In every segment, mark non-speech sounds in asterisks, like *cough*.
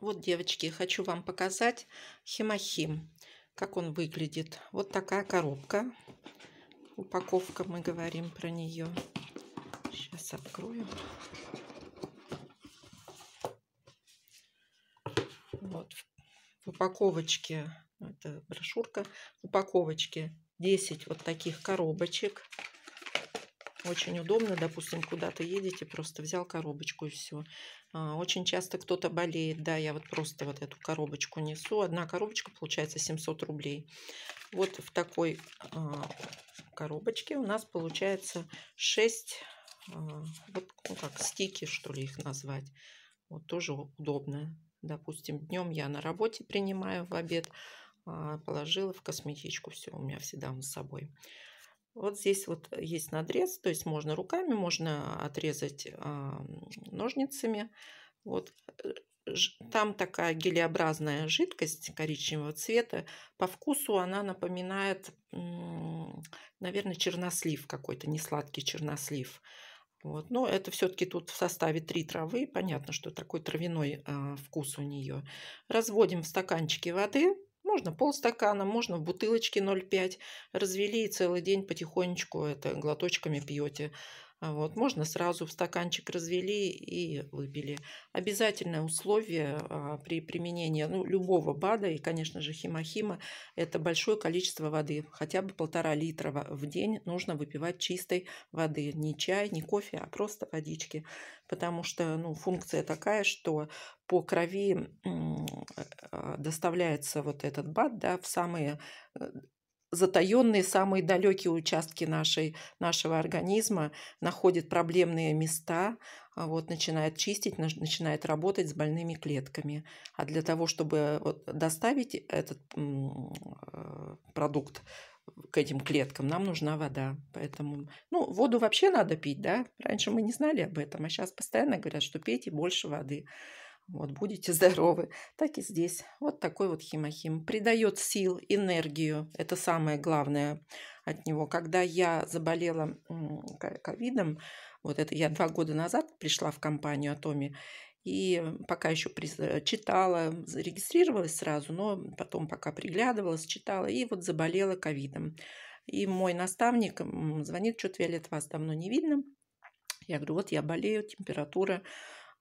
Вот, девочки, хочу вам показать химахим, как он выглядит. Вот такая коробка. Упаковка, мы говорим про нее. Сейчас открою. Вот в упаковочке, ну, это брошюрка, в упаковочке 10 вот таких коробочек. Очень удобно, допустим, куда-то едете, просто взял коробочку и все. А, очень часто кто-то болеет, да, я вот просто вот эту коробочку несу. Одна коробочка получается 700 рублей. Вот в такой а, коробочке у нас получается 6, а, вот ну, как стики, что ли их назвать. Вот тоже удобно. Допустим, днем я на работе принимаю в обед, положила в косметичку, все у меня всегда он с собой. Вот здесь вот есть надрез, то есть можно руками, можно отрезать а, ножницами. Вот э, там такая гелеобразная жидкость коричневого цвета. По вкусу она напоминает, наверное, чернослив какой-то, не сладкий чернослив. Вот. Но это все-таки тут в составе три травы. Понятно, что такой травяной э, вкус у нее. Разводим в стаканчике воды можно полстакана, можно в бутылочке 0,5. Развели и целый день потихонечку это глоточками пьете. А вот, можно сразу в стаканчик развели и выпили. Обязательное условие а, при применении ну, любого БАДа и, конечно же, хима-хима это большое количество воды. Хотя бы полтора литра в день нужно выпивать чистой воды. Не чай, не кофе, а просто водички. Потому что ну, функция такая, что по крови э, э, доставляется вот этот БАД да, в самые э, затаенные самые далекие участки нашей, нашего организма, находит проблемные места, а вот, начинает чистить, начинает работать с больными клетками. А для того, чтобы вот, доставить этот э, продукт к этим клеткам, нам нужна вода. Поэтому, ну, воду вообще надо пить, да? Раньше мы не знали об этом, а сейчас постоянно говорят, что пейте больше воды вот будете здоровы, так и здесь. Вот такой вот химохим. Придает сил, энергию. Это самое главное от него. Когда я заболела ковидом, вот это я два года назад пришла в компанию Атоми, и пока еще э, читала, зарегистрировалась сразу, но потом пока приглядывалась, читала, и вот заболела ковидом. И мой наставник звонит, что-то Виолетта, вас давно не видно. Я говорю, вот я болею, температура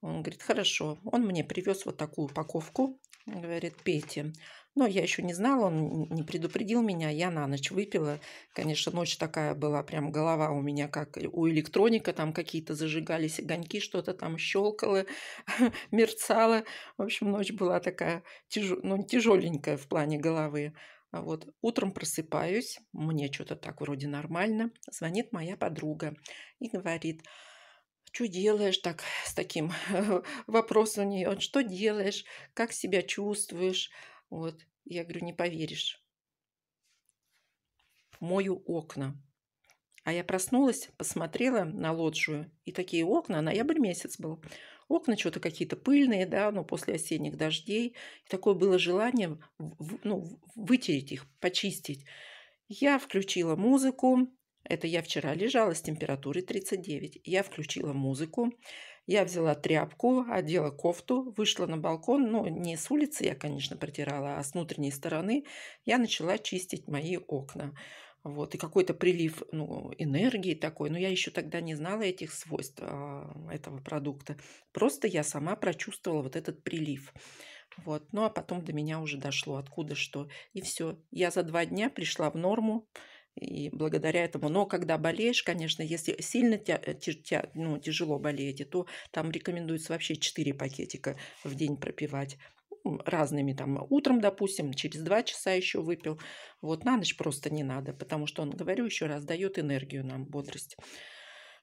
он говорит, хорошо. Он мне привез вот такую упаковку. Говорит, пейте. Но я еще не знала, он не предупредил меня. Я на ночь выпила. Конечно, ночь такая была, прям голова у меня как у электроника. Там какие-то зажигались огоньки, что-то там щелкало, *laughs* мерцало. В общем, ночь была такая тяж... ну, тяжеленькая в плане головы. А Вот утром просыпаюсь, мне что-то так вроде нормально. Звонит моя подруга и говорит, что делаешь так с таким э, вопросом у нее, что делаешь, как себя чувствуешь. Вот, я говорю, не поверишь. Мою окна. А я проснулась, посмотрела на лоджию, и такие окна, ноябрь месяц был, окна что-то какие-то пыльные, да, но ну, после осенних дождей. И такое было желание ну, вытереть их, почистить. Я включила музыку, это я вчера лежала с температурой 39. Я включила музыку, я взяла тряпку, одела кофту, вышла на балкон. Но ну, не с улицы я, конечно, протирала, а с внутренней стороны я начала чистить мои окна. Вот, и какой-то прилив ну, энергии такой, но я еще тогда не знала этих свойств а, этого продукта. Просто я сама прочувствовала вот этот прилив. Вот, ну а потом до меня уже дошло, откуда что. И все. Я за два дня пришла в норму и благодаря этому. Но когда болеешь, конечно, если сильно тя, э, тя, ну, тяжело болеете, то там рекомендуется вообще 4 пакетика в день пропивать разными там утром, допустим, через два часа еще выпил. Вот на ночь просто не надо, потому что он, говорю еще раз, дает энергию нам, бодрость,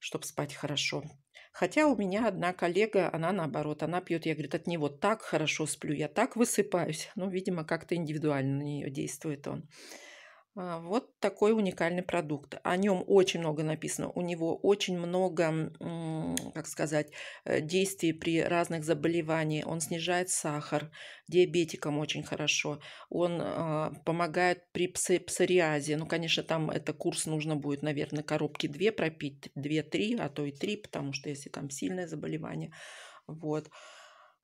чтобы спать хорошо. Хотя у меня одна коллега, она наоборот, она пьет, я, говорю, от него так хорошо сплю, я так высыпаюсь. Ну, видимо, как-то индивидуально на нее действует он. А, вот такой уникальный продукт. О нем очень много написано. У него очень много, как сказать, э, действий при разных заболеваниях. Он снижает сахар, диабетикам очень хорошо. Он а, помогает при псориазе. Ну, конечно, там это курс нужно будет, наверное, коробки две пропить, две-три, а то и три, потому что если там сильное заболевание. Вот.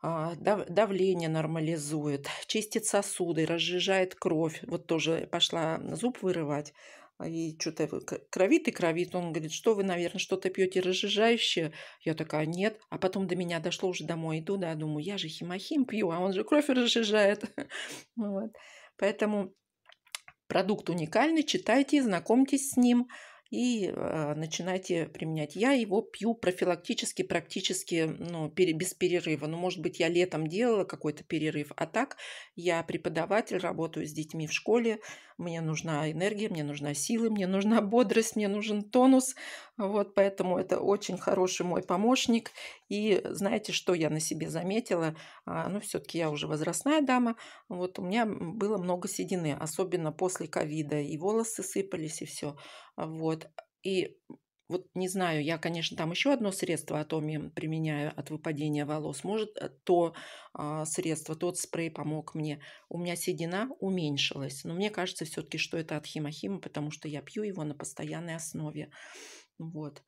А, давление нормализует, чистит сосуды, разжижает кровь. Вот тоже пошла зуб вырывать, а, и что-то кровит и кровит. Он говорит, что вы, наверное, что-то пьете разжижающее. Я такая, нет. А потом до меня дошло, уже домой иду, да, думаю, я же химахим пью, а он же кровь разжижает. *laughs* Поэтому продукт уникальный, читайте, знакомьтесь с ним – и э, начинайте применять. Я его пью профилактически, практически ну, без перерыва. Ну, может быть, я летом делала какой-то перерыв, а так я преподаватель, работаю с детьми в школе, мне нужна энергия, мне нужна сила, мне нужна *laughs* бодрость, мне нужен тонус. Вот, поэтому это очень хороший мой помощник. И знаете, что я на себе заметила? А, ну, все таки я уже возрастная дама. Вот у меня было много седины, особенно после ковида. И волосы сыпались, и все. Вот. И вот не знаю, я, конечно, там еще одно средство Атоми применяю от выпадения волос. Может, э, то а, средство, тот спрей помог мне. У меня седина уменьшилась. Но мне кажется все-таки, что это от химохима, потому что я пью его на постоянной основе. Вот.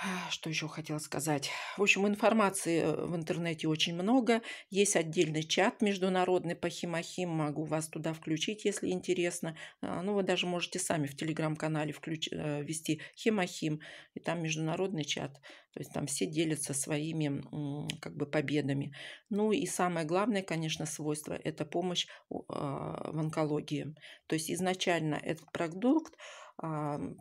А, что еще хотела сказать? В общем, информации э, в интернете очень много. Есть отдельный чат международный по химахим. Могу вас туда включить, если интересно. А, ну, вы даже можете сами в телеграм-канале включ... Э, ввести химахим. И там международный чат. То есть там все делятся своими как бы победами. Ну и самое главное, конечно, свойство – это помощь а, в онкологии. То есть изначально этот продукт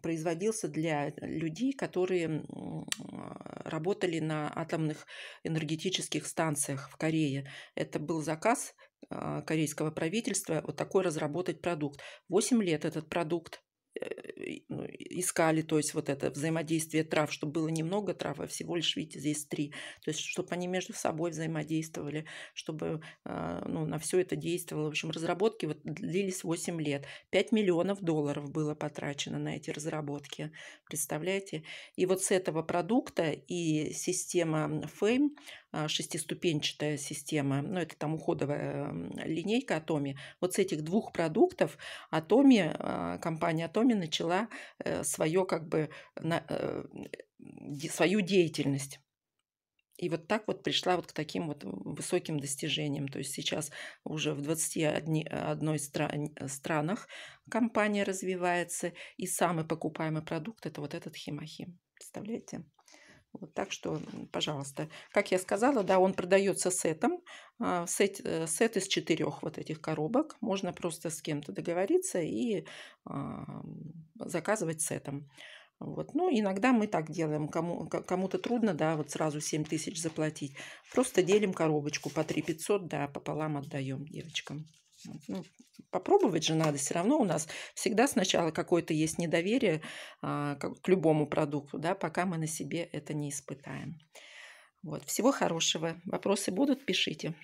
производился для людей, которые а, работали на атомных энергетических станциях в Корее. Это был заказ а, корейского правительства вот такой разработать продукт. Восемь лет этот продукт ну, искали, то есть вот это взаимодействие трав, чтобы было немного трав, а всего лишь, видите, здесь три. То есть, чтобы они между собой взаимодействовали, чтобы а, ну, на все это действовало. В общем, разработки вот длились 8 лет. 5 миллионов долларов было потрачено на эти разработки. Представляете? И вот с этого продукта и система FAME, а, шестиступенчатая система, ну это там уходовая линейка Атоми. Вот с этих двух продуктов Атоми компания Атоми начала э, свое как бы э, свою деятельность. И вот так вот пришла вот к таким вот высоким достижениям. То есть сейчас уже в 21 стран, странах компания развивается, и самый покупаемый продукт – это вот этот химахим. Представляете? Вот, так что, пожалуйста, как я сказала, да, он продается сетом, а, сет, э, сет из четырех вот этих коробок. Можно просто с кем-то договориться и а, заказывать сетом. Вот. Ну, иногда мы так делаем. Кому, кому-то трудно, да, вот сразу 7 тысяч заплатить. Просто делим коробочку по 3 500, да, пополам отдаем девочкам ну, попробовать же надо все равно. У нас всегда сначала какое-то есть недоверие а, к любому продукту, да, пока мы на себе это не испытаем. Вот. Всего хорошего. Вопросы будут? Пишите.